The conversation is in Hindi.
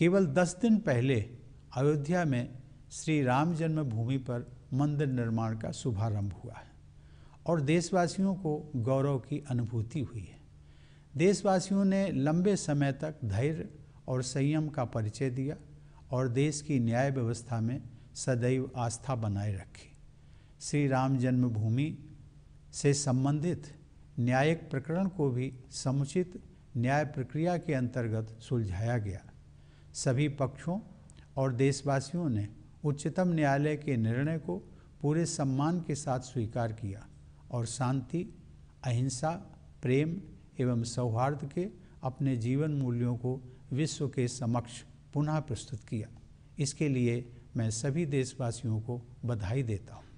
केवल दस दिन पहले अयोध्या में श्री राम जन्मभूमि पर मंदिर निर्माण का शुभारंभ हुआ है और देशवासियों को गौरव की अनुभूति हुई है देशवासियों ने लंबे समय तक धैर्य और संयम का परिचय दिया और देश की न्याय व्यवस्था में सदैव आस्था बनाए रखी श्री राम जन्मभूमि से संबंधित न्यायिक प्रकरण को भी समुचित न्याय प्रक्रिया के अंतर्गत सुलझाया गया सभी पक्षों और देशवासियों ने उच्चतम न्यायालय के निर्णय को पूरे सम्मान के साथ स्वीकार किया और शांति अहिंसा प्रेम एवं सौहार्द के अपने जीवन मूल्यों को विश्व के समक्ष पुनः प्रस्तुत किया इसके लिए मैं सभी देशवासियों को बधाई देता हूँ